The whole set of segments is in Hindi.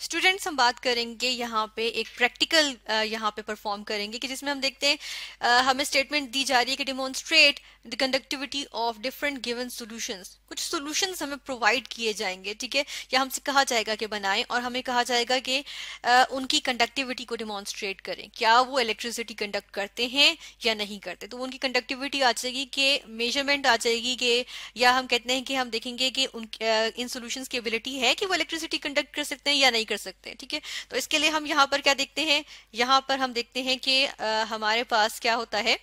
स्टूडेंट्स हम बात करेंगे यहाँ पे एक प्रैक्टिकल यहाँ पे परफॉर्म करेंगे कि जिसमें हम देखते हैं हमें स्टेटमेंट दी जा रही है कि demonstrate the conductivity of different given solutions कुछ सॉल्यूशंस हमें प्रोवाइड किए जाएंगे ठीक है या हमसे कहा जाएगा कि बनाएं और हमें कहा जाएगा कि उनकी कंडक्टिविटी को डिमॉन्स्ट्रेट करें क्या वो इलेक्ट्रिसिटी कंडक्ट करते हैं या नहीं करते तो उनकी कंडक्टिविटी आ जाएगी कि मेजरमेंट आ जाएगी कि या हम कहते हैं कि हम देखेंगे कि उन इन सोल्यूशन की एबिलिटी है कि वो इलेक्ट्रिसिटी कंडक्ट कर सकते हैं या नहीं कर सकते हैं ठीक है तो इसके लिए हम यहाँ पर क्या देखते हैं यहाँ पर हम देखते हैं कि आ, हमारे पास क्या होता है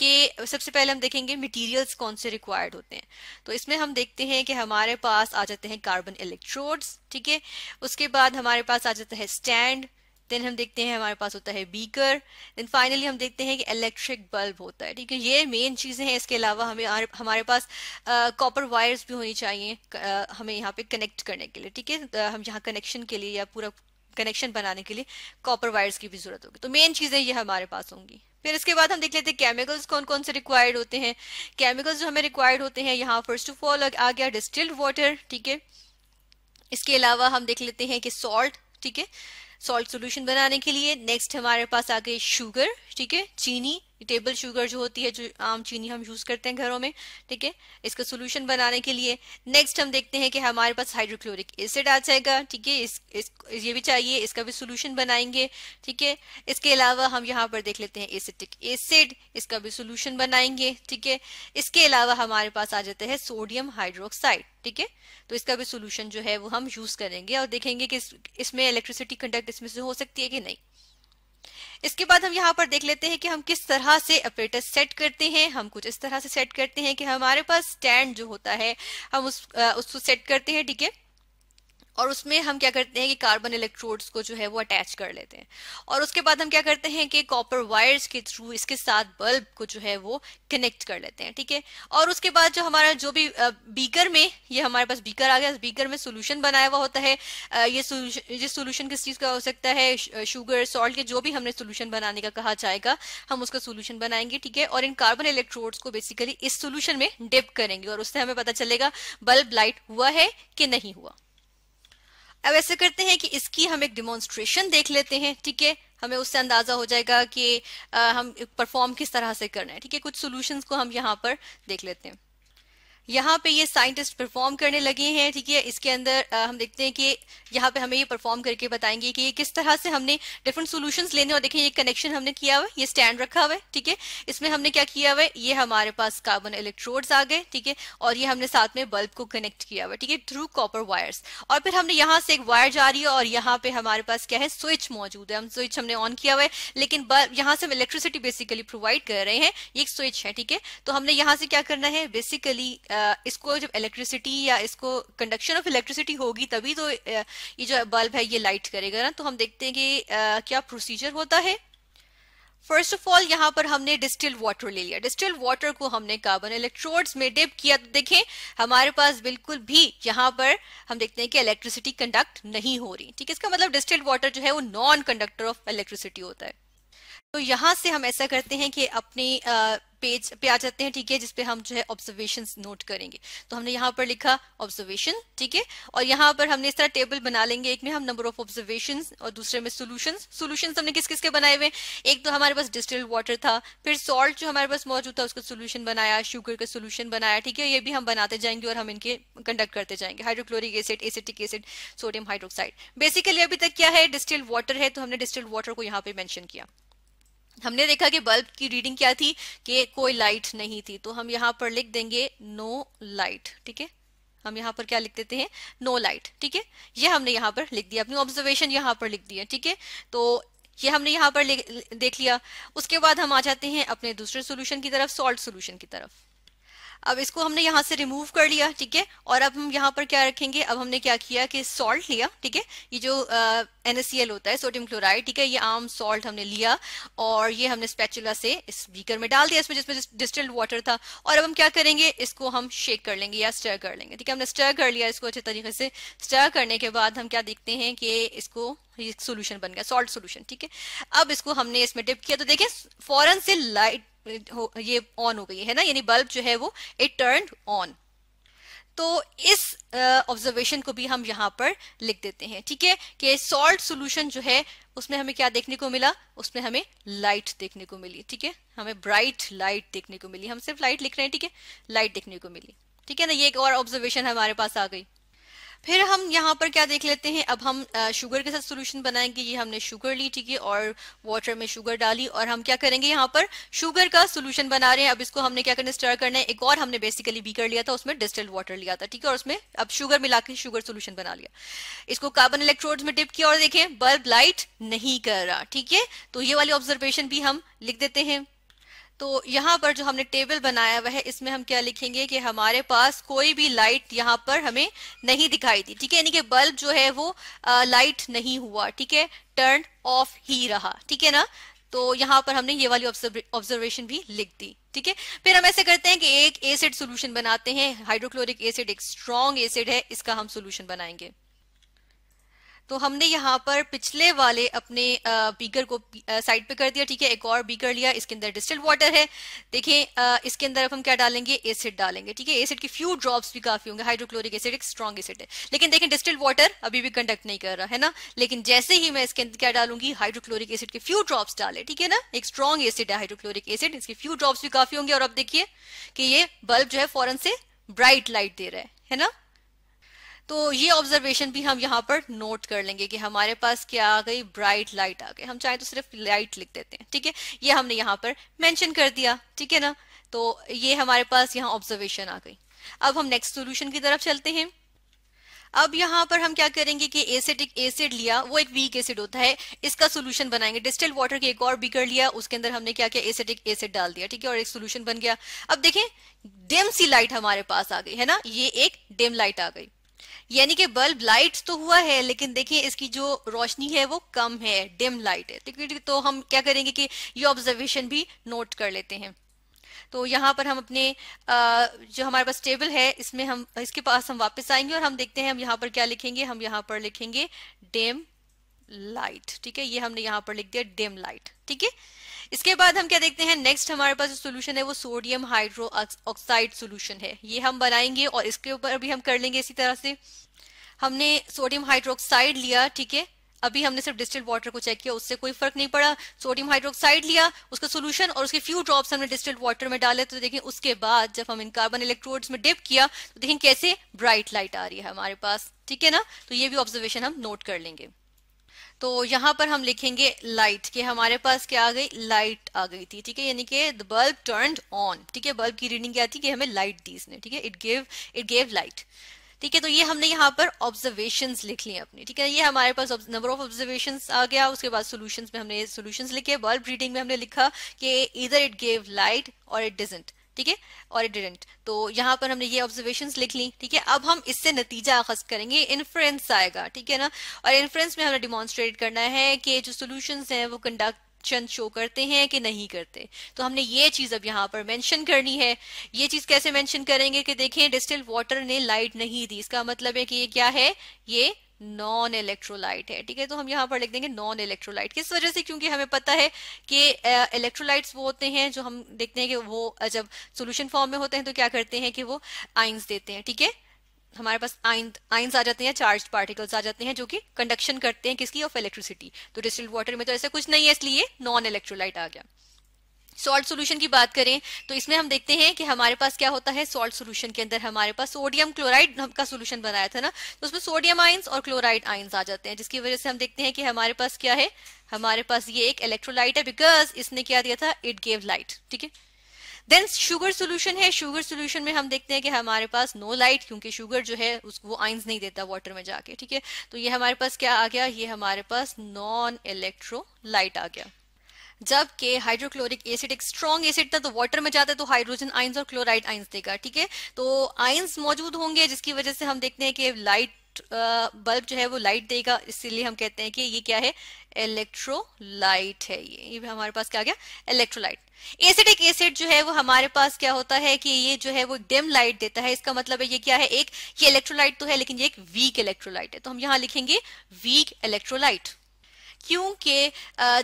कि सबसे पहले हम देखेंगे मटेरियल्स कौन से रिक्वायर्ड होते हैं तो इसमें हम देखते हैं कि हमारे पास आ जाते हैं कार्बन इलेक्ट्रोड्स ठीक है उसके बाद हमारे पास आ जाता है स्टैंड देन हम देखते हैं हमारे पास होता है बीकर देन फाइनली हम देखते हैं कि इलेक्ट्रिक बल्ब होता है ठीक है ये मेन चीज़ें हैं इसके अलावा हमें हमारे पास कॉपर वायर्स भी होनी चाहिए आ, हमें यहाँ पे कनेक्ट करने के लिए ठीक है हम यहाँ कनेक्शन के लिए या पूरा कनेक्शन बनाने के लिए कॉपर वायर्स की भी जरूरत होगी तो मेन चीज़ें ये हमारे पास होंगी फिर इसके बाद हम देख लेते हैं केमिकल्स कौन कौन से रिक्वायर्ड होते हैं केमिकल्स जो हमें रिक्वायर्ड होते हैं यहाँ फर्स्ट ऑफ ऑल आ गया डिस्टिल्ड वाटर ठीक है इसके अलावा हम देख लेते हैं कि सॉल्ट ठीक है सॉल्ट सॉल्यूशन बनाने के लिए नेक्स्ट हमारे पास आ गई शुगर ठीक है चीनी टेबल शुगर जो होती है जो आम चीनी हम यूज करते हैं घरों में ठीक है इसका सोल्यूशन बनाने के लिए नेक्स्ट हम देखते हैं कि हमारे पास हाइड्रोक्लोरिक एसिड आ जाएगा ठीक है इस, इस ये भी चाहिए इसका भी सोल्यूशन बनाएंगे ठीक है इसके अलावा हम यहाँ पर देख लेते हैं एसिटिक एसिड इसका भी सोल्यूशन बनाएंगे ठीक है इसके अलावा हमारे पास आ जाता है सोडियम हाइड्रोक्साइड ठीक है तो इसका भी सोल्यूशन जो है वो हम यूज करेंगे और देखेंगे कि इसमें इलेक्ट्रिसिटी कंडक्ट इसमें से हो सकती है कि नहीं इसके बाद हम यहाँ पर देख लेते हैं कि हम किस तरह से अपरेटर सेट करते हैं हम कुछ इस तरह से सेट करते हैं कि हमारे पास स्टैंड जो होता है हम उस उसको सेट करते हैं ठीक है और उसमें हम क्या करते हैं कि कार्बन इलेक्ट्रोड्स को जो है वो अटैच कर लेते हैं और उसके बाद हम क्या करते हैं कि कॉपर वायर्स के थ्रू इसके साथ बल्ब को जो है वो कनेक्ट कर लेते हैं ठीक है और उसके बाद जो हमारा जो भी बीकर में ये हमारे पास बीकर आ गया बीकर में सोल्यूशन बनाया हुआ होता है ये सोल्यूशन ये सोल्यूशन किस चीज का हो सकता है शुगर सॉल्ट के जो भी हमने सोल्यूशन बनाने का कहा जाएगा हम उसका सोल्यूशन बनाएंगे ठीक है और इन कार्बन इलेक्ट्रोड्स को बेसिकली इस सोल्यूशन में डिप करेंगे और उससे हमें पता चलेगा बल्ब लाइट हुआ है कि नहीं हुआ अब ऐसे करते हैं कि इसकी हम एक डिमॉन्स्ट्रेशन देख लेते हैं ठीक है हमें उससे अंदाजा हो जाएगा कि आ, हम परफॉर्म किस तरह से करना है ठीक है कुछ सोल्यूशन को हम यहाँ पर देख लेते हैं यहाँ पे ये साइंटिस्ट परफॉर्म करने लगे हैं ठीक है इसके अंदर आ, हम देखते हैं कि यहाँ पे हमें ये परफॉर्म करके बताएंगे कि किस तरह से हमने डिफरेंट सॉल्यूशंस लेने और देखें ये कनेक्शन हमने किया हुआ है ये स्टैंड रखा हुआ है ठीक है इसमें हमने क्या किया हुआ है ये हमारे पास कार्बन इलेक्ट्रोड्स आ गए ठीक है और ये हमने साथ में बल्ब को कनेक्ट किया हुआ ठीक है थ्रू कॉपर वायर्स और फिर हमने यहाँ से एक वायर जा रही है और यहाँ पे हमारे पास क्या है स्विच मौजूद है हम स्विच हमने ऑन किया हुआ है लेकिन बल्ब यहाँ से हम इलेक्ट्रिसिटी बेसिकली प्रोवाइड कर रहे हैं ये एक स्विच है ठीक है तो हमने यहाँ से क्या करना है बेसिकली इसको जब इलेक्ट्रिसिटी या इसको कंडक्शन ऑफ इलेक्ट्रिसिटी होगी तभी तो ये जो बल्ब है ये लाइट करेगा ना तो हम देखते हैं कि क्या प्रोसीजर होता है फर्स्ट ऑफ ऑल यहाँ पर हमने डिस्टिल वाटर ले लिया डिस्टिल वाटर को हमने कार्बन इलेक्ट्रोड्स में डिप किया तो देखें हमारे पास बिल्कुल भी यहाँ पर हम देखते हैं कि इलेक्ट्रिसिटी कंडक्ट नहीं हो रही ठीक है इसका मतलब डिस्टिल वाटर जो है वो नॉन कंडक्टर ऑफ इलेक्ट्रिसिटी होता है तो यहां से हम ऐसा करते हैं कि अपने पेज पे आ जाते हैं ठीक है जिसपे हम जो है ऑब्जर्वेशन नोट करेंगे तो हमने यहाँ पर लिखा ऑब्जर्वेशन ठीक है और यहाँ पर हमने इस तरह टेबल बना लेंगे एक में हम नंबर ऑफ ऑब्जर्वेशन और दूसरे में सोल्यूशन सोल्यूशन हमने किस किस के बनाए हुए एक तो हमारे पास डिस्टिल वाटर था फिर सॉल्ट जो हमारे पास मौजूद था उसका सोल्यूशन बनाया शुगर का सोल्यूशन बनाया ठीक है ये भी हम बनाते जाएंगे और हम इनके कंडक्ट करते जाएंगे hydrochloric acid acetic acid sodium hydroxide basically अभी तक क्या है डिस्टिल वाटर है तो हमने डिस्टिल वाटर को यहाँ पे मैंशन किया हमने देखा कि बल्ब की रीडिंग क्या थी कि कोई लाइट नहीं थी तो हम यहाँ पर लिख देंगे नो लाइट ठीक है हम यहाँ पर क्या लिख देते हैं नो लाइट ठीक है ये हमने यहाँ पर लिख दिया अपनी ऑब्जर्वेशन यहाँ पर लिख दिया ठीक है तो ये हमने यहाँ पर देख लिया उसके बाद हम आ जाते हैं अपने दूसरे सोल्यूशन की तरफ सॉल्ट सोल्यूशन की तरफ अब इसको हमने यहाँ से रिमूव कर लिया ठीक है और अब हम यहाँ पर क्या रखेंगे अब हमने क्या किया कि सॉल्ट लिया ठीक है ये जो आ, NaCl होता है सोडियम क्लोराइड ठीक है ये आम सॉल्ट हमने लिया और ये हमने स्पेचुला से इस बीकर में डाल दिया इसमें जिसमें डिस्टिल्ड वाटर था और अब हम क्या करेंगे इसको हम शेक कर लेंगे या स्टर कर लेंगे ठीक है हमने स्टर कर लिया इसको अच्छे तरीके से स्टर करने के बाद हम क्या देखते हैं कि इसको सोल्यूशन बन गया सॉल्ट सोल्यूशन ठीक है अब इसको हमने इसमें डिप किया तो देखिये फॉरन से लाइट ये ऑन हो गई है ना यानी बल्ब जो है वो इट टर्न ऑन तो इस ऑब्जर्वेशन को भी हम यहाँ पर लिख देते हैं ठीक है कि सॉल्ट सॉल्यूशन जो है उसमें हमें क्या देखने को मिला उसमें हमें लाइट देखने को मिली ठीक है हमें ब्राइट लाइट देखने को मिली हम सिर्फ लाइट लिख रहे हैं ठीक है लाइट देखने को मिली ठीक है ना ये एक और ऑब्जर्वेशन हमारे पास आ गई फिर हम यहाँ पर क्या देख लेते हैं अब हम शुगर के साथ सोल्यूशन बनाएंगे ये हमने शुगर ली ठीक है और वाटर में शुगर डाली और हम क्या करेंगे यहाँ पर शुगर का सोल्यूशन बना रहे हैं अब इसको हमने क्या करना स्टर करना है एक और हमने बेसिकली बीकर लिया था उसमें डिस्टिल वाटर लिया था ठीक है और उसमें अब शुगर मिला के शुगर सोल्यूशन बना लिया इसको कार्बन इलेक्ट्रोड में डिप किया और देखें बल्ब लाइट नहीं कर रहा ठीक है तो ये वाली ऑब्जर्वेशन भी हम लिख देते हैं तो यहाँ पर जो हमने टेबल बनाया हुआ है इसमें हम क्या लिखेंगे कि हमारे पास कोई भी लाइट यहाँ पर हमें नहीं दिखाई दी ठीक है यानी कि बल्ब जो है वो आ, लाइट नहीं हुआ ठीक है टर्न ऑफ ही रहा ठीक है ना तो यहाँ पर हमने ये वाली ऑब्जर्वेशन भी लिख दी ठीक है फिर हम ऐसे करते हैं कि एक एसिड सोल्यूशन बनाते हैं हाइड्रोक्लोरिक एसिड एक स्ट्रॉन्ग एसिड है इसका हम सोल्यूशन बनाएंगे तो हमने यहाँ पर पिछले वाले अपने बीकर को साइड पे कर दिया ठीक है एक और बीकर लिया इसके अंदर डिस्टिल वाटर है देखें इसके अंदर अब हम क्या डालेंगे एसिड डालेंगे ठीक है एसिड के फ्यू ड्रॉप्स भी काफी होंगे हाइड्रोक्लोरिक एसिड एक स्ट्रॉन्ग एसिड है लेकिन देखें डिस्टिल वाटर अभी भी कंडक्ट नहीं कर रहा है ना लेकिन जैसे ही मैं इसके अंदर क्या डालूंगी हाइड्रोक्लोरिक एसिड के फ्यू ड्रॉप्स डाले ठीक है ना एक स्ट्रॉन्ग एसिड है हाइड्रोक्लोरिक एसिड इसके फ्यू ड्रॉप्स भी काफी होंगे और अब देखिए कि ये बल्ब जो है फॉरन से ब्राइट लाइट दे रहा है ना तो ये ऑब्जर्वेशन भी हम यहाँ पर नोट कर लेंगे कि हमारे पास क्या आ गई ब्राइट लाइट आ गई हम चाहे तो सिर्फ लाइट लिख देते हैं ठीक है ये हमने यहाँ पर मेंशन कर दिया ठीक है ना तो ये हमारे पास यहाँ ऑब्जर्वेशन आ गई अब हम नेक्स्ट सोल्यूशन की तरफ चलते हैं अब यहाँ पर हम क्या करेंगे कि एसिडिक एसिड लिया वो एक वीक एसिड होता है इसका सोल्यूशन बनाएंगे डिस्टिल वाटर के एक और बीकर लिया उसके अंदर हमने क्या किया एसिडिक एसिड डाल दिया ठीक है और एक सोल्यूशन बन गया अब देखें डिम सी लाइट हमारे पास आ गई है ना ये एक डिम लाइट आ गई यानी कि बल्ब लाइट तो हुआ है लेकिन देखिए इसकी जो रोशनी है वो कम है डिम लाइट है तो हम क्या करेंगे कि ये ऑब्जर्वेशन भी नोट कर लेते हैं तो यहाँ पर हम अपने जो हमारे पास टेबल है इसमें हम इसके पास हम वापस आएंगे और हम देखते हैं हम यहाँ पर क्या लिखेंगे हम यहाँ पर लिखेंगे डिम लाइट ठीक है ये हमने यहाँ पर लिख दिया डिम लाइट ठीक है इसके बाद हम क्या देखते हैं नेक्स्ट हमारे पास जो सोल्यूशन है वो सोडियम हाइड्रो ऑक्साइड सोल्यूशन है ये हम बनाएंगे और इसके ऊपर भी हम कर लेंगे इसी तरह से हमने सोडियम हाइड्रोक्साइड लिया ठीक है अभी हमने सिर्फ डिस्टिल वाटर को चेक किया उससे कोई फर्क नहीं पड़ा सोडियम हाइड्रोक्साइड लिया उसका सोल्यूशन और उसके फ्यू ड्रॉप्स हमने डिस्टिल वाटर में डाले तो देखें उसके बाद जब हम इन कार्बन इलेक्ट्रोड्स में डिप किया तो देखें कैसे ब्राइट लाइट आ रही है हमारे पास ठीक है ना तो ये भी ऑब्जर्वेशन हम नोट कर लेंगे तो यहां पर हम लिखेंगे लाइट कि हमारे पास क्या आ गई लाइट आ गई थी ठीक है यानी कि द बल्ब टर्न ऑन ठीक है बल्ब की रीडिंग क्या थी कि हमें लाइट दी इसने ठीक है it gave it gave light ठीक है तो ये हमने यहाँ पर ऑब्जर्वेशन लिख लिए अपने ठीक है ये हमारे पास नंबर ऑफ ऑब्जर्वेशन आ गया उसके बाद सोल्यूशन में हमने सोल्यूशन लिखे बल्ब रीडिंग में हमने लिखा कि इधर इट गेव लाइट और इट डिजेंट ठीक है और इट डिडेंट तो यहाँ पर हमने ये ऑब्जर्वेशन लिख ली ठीक है अब हम इससे नतीजा अखज करेंगे इन्फ्रेंस आएगा ठीक है ना और इन्फ्रेंस में हमें डिमॉन्स्ट्रेट करना है कि जो सोल्यूशन है वो कंडक्ट चंद शो करते हैं कि नहीं करते तो हमने ये चीज अब यहाँ पर मेंशन करनी है ये चीज कैसे मेंशन करेंगे कि देखें डिस्टिल वाटर ने लाइट नहीं दी इसका मतलब है कि ये क्या है ये नॉन इलेक्ट्रोलाइट है ठीक है तो हम यहाँ पर लिख देंगे नॉन इलेक्ट्रोलाइट किस वजह से क्योंकि हमें पता है कि इलेक्ट्रोलाइट्स वो होते हैं जो हम देखते हैं कि वो जब सोल्यूशन फॉर्म में होते हैं तो क्या करते हैं कि वो आइंस देते हैं ठीक है हमारे पास आइन आइन्स आ जाते हैं चार्ज पार्टिकल्स आ जाते हैं जो कि कंडक्शन करते हैं किसकी ऑफ इलेक्ट्रिसिटी तो डिस्टिल्ड वाटर में तो ऐसा कुछ नहीं है इसलिए नॉन इलेक्ट्रोलाइट आ गया सॉल्ट सोल्यूशन की बात करें तो इसमें हम देखते हैं कि हमारे पास क्या होता है सॉल्ट सॉल्यूशन के अंदर हमारे पास सोडियम क्लोराइड का सोल्यूशन बनाया था ना तो उसमें सोडियम आयंस और क्लोराइड आयंस आ जाते हैं जिसकी वजह से हम देखते हैं कि हमारे पास क्या है हमारे पास ये एक इलेक्ट्रोलाइट है बिकॉज इसने क्या दिया था इट गेव लाइट ठीक है देन शुगर सोल्यूशन है शुगर सोल्यूशन में हम देखते हैं कि हमारे पास नो लाइट क्योंकि शुगर जो है उसको वो आइंस नहीं देता वाटर में जाके ठीक है तो ये हमारे पास क्या आ गया ये हमारे पास नॉन इलेक्ट्रोलाइट आ गया जबकि हाइड्रोक्लोरिक एसिड एक स्ट्रॉन्ग एसिड था तो वाटर में जाता है तो हाइड्रोजन आइंस और क्लोराइड आइंस देगा ठीक है तो आइंस मौजूद होंगे जिसकी वजह से हम देखते हैं कि लाइट बल्ब जो है वो लाइट देगा इसीलिए हम कहते हैं कि ये क्या है इलेक्ट्रोलाइट है ये ये हमारे पास क्या गया इलेक्ट्रोलाइट एसिडिक एसिड जो है वो हमारे पास क्या होता है कि ये जो है वो डिम लाइट देता है इसका मतलब है ये क्या है एक ये इलेक्ट्रोलाइट तो है लेकिन ये एक वीक इलेक्ट्रोलाइट है तो हम यहां लिखेंगे वीक इलेक्ट्रोलाइट क्योंकि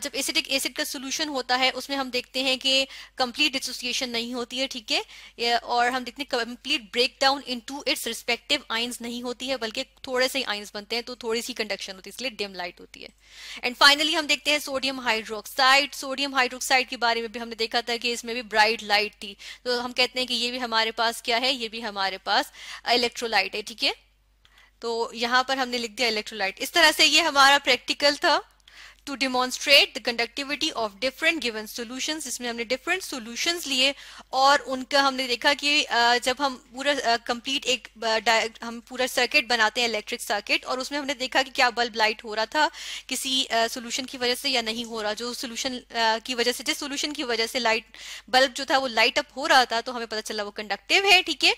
जब एसिडिक एसिड का सोल्यूशन होता है उसमें हम देखते हैं कि कंप्लीट डिसोसिएशन नहीं होती है ठीक है और हम देखते हैं complete break down into its respective ions नहीं होती है बल्कि थोड़े से आइंस बनते हैं तो थोड़ी सी कंडक्शन होती है इसलिए डिम लाइट होती है एंड फाइनली हम देखते हैं सोडियम हाइड्रोक्साइड सोडियम हाइड्रोक्साइड के बारे में भी हमने देखा था कि इसमें भी ब्राइट लाइट थी तो हम कहते हैं कि ये भी हमारे पास क्या है ये भी हमारे पास इलेक्ट्रोलाइट है ठीक है तो यहाँ पर हमने लिख दिया इलेक्ट्रोलाइट इस तरह से ये हमारा प्रैक्टिकल था to demonstrate the conductivity of different given solution जिसमें हमने डिफरेंट सोल्यूशन लिए और उनका हमने देखा कि जब हम पूरा कंप्लीट एक हम पूरा सर्किट बनाते हैं इलेक्ट्रिक सर्किट और उसमें हमने देखा कि क्या बल्ब लाइट हो रहा था किसी सोल्यूशन की वजह से या नहीं हो रहा जो सोल्यूशन की वजह से जिस सोल्यूशन की वजह से लाइट बल्ब जो था वो लाइट अप हो रहा था तो हमें पता चला वो कंडक्टिव है ठीक है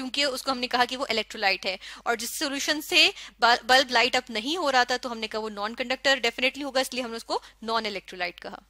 क्योंकि उसको हमने कहा कि वो इलेक्ट्रोलाइट है और जिस सोल्यूशन से बल्ब लाइट अप नहीं हो रहा था तो हमने कहा वो नॉन कंडक्टर डेफिनेटली होगा इसलिए हमने उसको नॉन इलेक्ट्रोलाइट कहा